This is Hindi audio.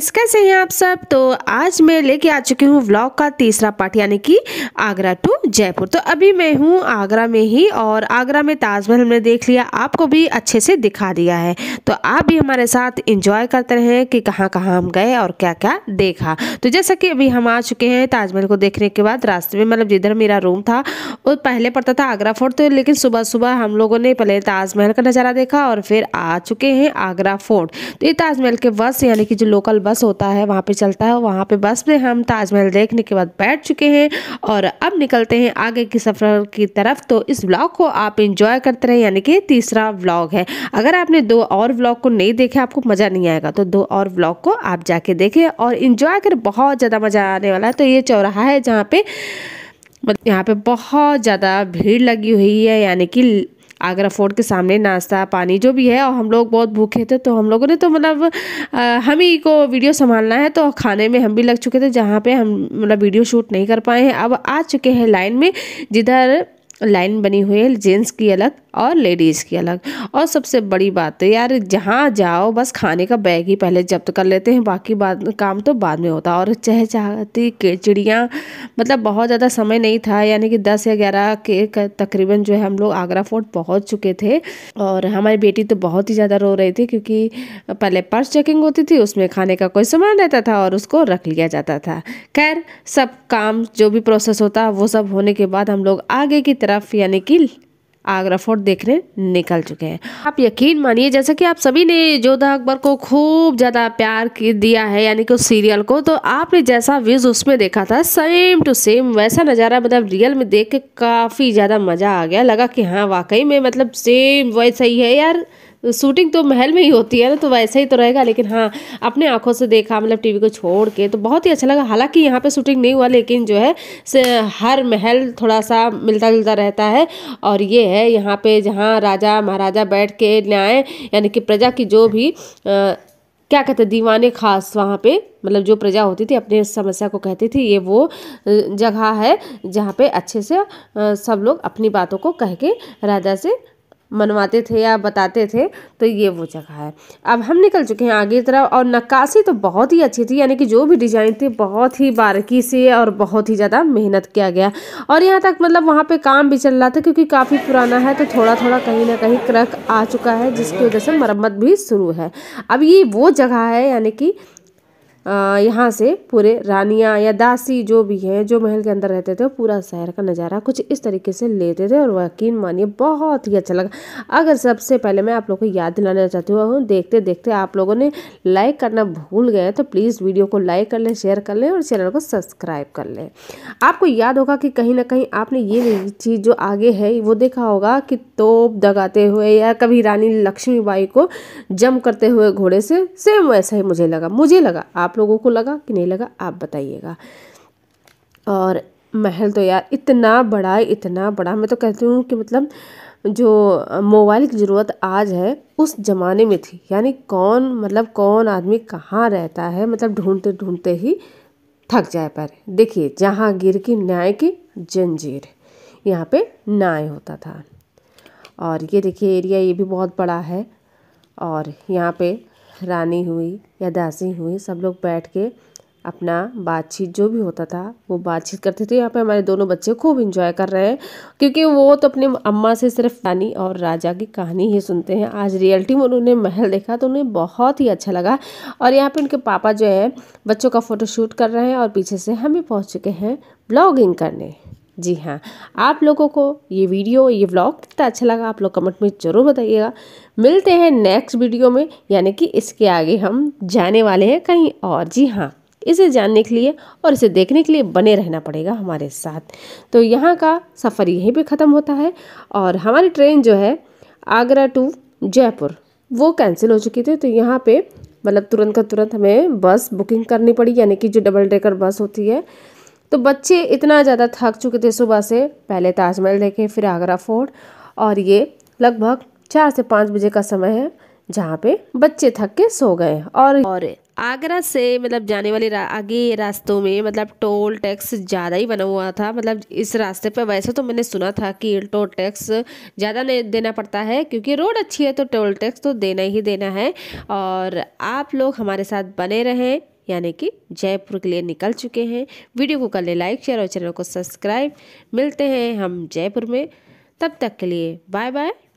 फ्रेंड्स कैसे हैं आप सब तो आज मैं लेके आ चुकी हूँ व्लॉग का तीसरा पार्ट यानी कि आगरा टू जयपुर तो अभी मैं हूँ आगरा में ही और आगरा में ताजमहल हमने देख लिया आपको भी अच्छे से दिखा दिया है तो आप भी हमारे साथ इंजॉय करते रहे कि कहाँ कहाँ हम गए और क्या क्या देखा तो जैसा कि अभी हम आ चुके हैं ताजमहल को देखने के बाद रास्ते में मतलब जिधर मेरा रूम था वो पहले पड़ता था आगरा फोर्ट तो लेकिन सुबह सुबह हम लोगों ने पहले ताजमहल का नज़ारा देखा और फिर आ चुके हैं आगरा फोर्ट तो ये ताजमहल के बस यानी कि जो लोकल बस बस होता है वहाँ पे चलता है वहाँ पे बस में हम ताजमहल देखने के बाद बैठ चुके हैं और अब निकलते हैं आगे के सफ़र की तरफ तो इस ब्लॉग को आप इंजॉय करते रहे यानी कि तीसरा ब्लॉग है अगर आपने दो और ब्लॉग को नहीं देखा आपको मज़ा नहीं आएगा तो दो और ब्लॉग को आप जाके देखें और इंजॉय कर बहुत ज़्यादा मज़ा आने वाला है तो ये चौराहा है जहाँ पे मतलब यहाँ पे बहुत ज़्यादा भीड़ लगी हुई है यानी कि आगरा फोर्ट के सामने नाश्ता पानी जो भी है और हम लोग बहुत भूखे थे तो हम लोगों ने तो मतलब हम ही को वीडियो संभालना है तो खाने में हम भी लग चुके थे जहाँ पे हम मतलब वीडियो शूट नहीं कर पाए हैं अब आ चुके हैं लाइन में जिधर लाइन बनी हुई है जेंट्स की अलग और लेडीज़ की अलग और सबसे बड़ी बात तो यार जहाँ जाओ बस खाने का बैग ही पहले जब्त कर लेते हैं बाकी बात काम तो बाद में होता और चह चाहती चिड़ियाँ मतलब बहुत ज़्यादा समय नहीं था यानी कि दस या ग्यारह के तकरीबन जो है हम लोग आगरा फोर्ट पहुँच चुके थे और हमारी बेटी तो बहुत ही ज़्यादा रो रही थी क्योंकि पहले पर्स चेकिंग होती थी उसमें खाने का कोई सामान रहता था और उसको रख लिया जाता था खैर सब काम जो भी प्रोसेस होता वो सब होने के बाद हम लोग आगे की तरफ यानी कि आगरा फोर्ट देखने निकल चुके हैं आप यकीन मानिए जैसा कि आप सभी ने जोधा अकबर को खूब ज़्यादा प्यार दिया है यानी कि उस सीरियल को तो आपने जैसा व्यूज उसमें देखा था सेम टू सेम वैसा नज़ारा मतलब रियल में देख के काफ़ी ज़्यादा मज़ा आ गया लगा कि हाँ वाकई में मतलब सेम वैसा ही है यार शूटिंग तो महल में ही होती है ना तो वैसे ही तो रहेगा लेकिन हाँ अपने आंखों से देखा मतलब टीवी को छोड़ के तो बहुत ही अच्छा लगा हालांकि यहाँ पे शूटिंग नहीं हुआ लेकिन जो है से हर महल थोड़ा सा मिलता जुलता रहता है और ये है यहाँ पे जहाँ राजा महाराजा बैठ के न्याय यानी कि प्रजा की जो भी आ, क्या कहते दीवाने खास वहाँ पे मतलब जो प्रजा होती थी अपने समस्या को कहती थी ये वो जगह है जहाँ पे अच्छे से सब लोग अपनी बातों को कह के राजा से मनवाते थे या बताते थे तो ये वो जगह है अब हम निकल चुके हैं आगे की तरफ और नक्काशी तो बहुत ही अच्छी थी यानी कि जो भी डिज़ाइन थी बहुत ही बारीकी से और बहुत ही ज़्यादा मेहनत किया गया और यहाँ तक मतलब वहाँ पर काम भी चल रहा था क्योंकि काफ़ी पुराना है तो थोड़ा थोड़ा कहीं ना कहीं क्रक आ चुका है जिसकी वजह से मरम्मत भी शुरू है अब ये वो जगह है यानी कि यहाँ से पूरे रानियाँ या दासी जो भी हैं जो महल के अंदर रहते थे वो पूरा शहर का नज़ारा कुछ इस तरीके से लेते थे और यकीन मानिए बहुत ही अच्छा लगा अगर सबसे पहले मैं आप लोग को याद दिलाना चाहती हूँ देखते देखते आप लोगों ने लाइक करना भूल गए तो प्लीज़ वीडियो को लाइक कर लें शेयर कर लें और चैनल को सब्सक्राइब कर लें आपको याद होगा कि कहीं ना कहीं आपने ये चीज़ जो आगे है वो देखा होगा कि तोप दगाते हुए या कभी रानी लक्ष्मीबाई को जम करते हुए घोड़े से सेम वैसा ही मुझे लगा मुझे लगा आप आप लोगों को लगा कि नहीं लगा आप बताइएगा और महल तो यार इतना बड़ा इतना बड़ा मैं तो कहती हूँ कि मतलब जो मोबाइल की ज़रूरत आज है उस ज़माने में थी यानी कौन मतलब कौन आदमी कहाँ रहता है मतलब ढूंढते ढूंढते ही थक जाए पर देखिए जहांगीर की न्याय की जंजीर यहाँ पे न्याय होता था और ये देखिए एरिया ये भी बहुत बड़ा है और यहाँ पे रानी हुई या दासी हुई सब लोग बैठ के अपना बातचीत जो भी होता था वो बातचीत करते थे यहाँ पे हमारे दोनों बच्चे खूब इंजॉय कर रहे हैं क्योंकि वो तो अपने अम्मा से सिर्फ रानी और राजा की कहानी ही सुनते हैं आज रियलिटी में उन्होंने महल देखा तो उन्हें बहुत ही अच्छा लगा और यहाँ पे उनके पापा जो है बच्चों का फ़ोटो शूट कर रहे हैं और पीछे से हम भी पहुँच चुके हैं ब्लॉगिंग करने जी हाँ आप लोगों को ये वीडियो ये व्लॉग कितना अच्छा लगा आप लोग कमेंट में ज़रूर बताइएगा मिलते हैं नेक्स्ट वीडियो में यानी कि इसके आगे हम जाने वाले हैं कहीं और जी हाँ इसे जानने के लिए और इसे देखने के लिए बने रहना पड़ेगा हमारे साथ तो यहाँ का सफ़र यहीं पे ख़त्म होता है और हमारी ट्रेन जो है आगरा टू जयपुर वो कैंसिल हो चुकी थी तो यहाँ पे मतलब तुरंत का तुरंत हमें बस बुकिंग करनी पड़ी यानी कि जो डबल डेकर बस होती है तो बच्चे इतना ज़्यादा थक चुके थे सुबह से पहले ताजमहल देखे फिर आगरा फोर्ट और ये लगभग चार से पाँच बजे का समय है जहाँ पे बच्चे थक के सो गए और और आगरा से मतलब जाने वाले रा, आगे रास्तों में मतलब टोल टैक्स ज़्यादा ही बना हुआ था मतलब इस रास्ते पर वैसे तो मैंने सुना था कि टोल टैक्स ज़्यादा नहीं देना पड़ता है क्योंकि रोड अच्छी है तो टोल टैक्स तो देना ही देना है और आप लोग हमारे साथ बने रहें यानी कि जयपुर के लिए निकल चुके हैं वीडियो को कर ले लाइक शेयर और चैनल को सब्सक्राइब मिलते हैं हम जयपुर में तब तक के लिए बाय बाय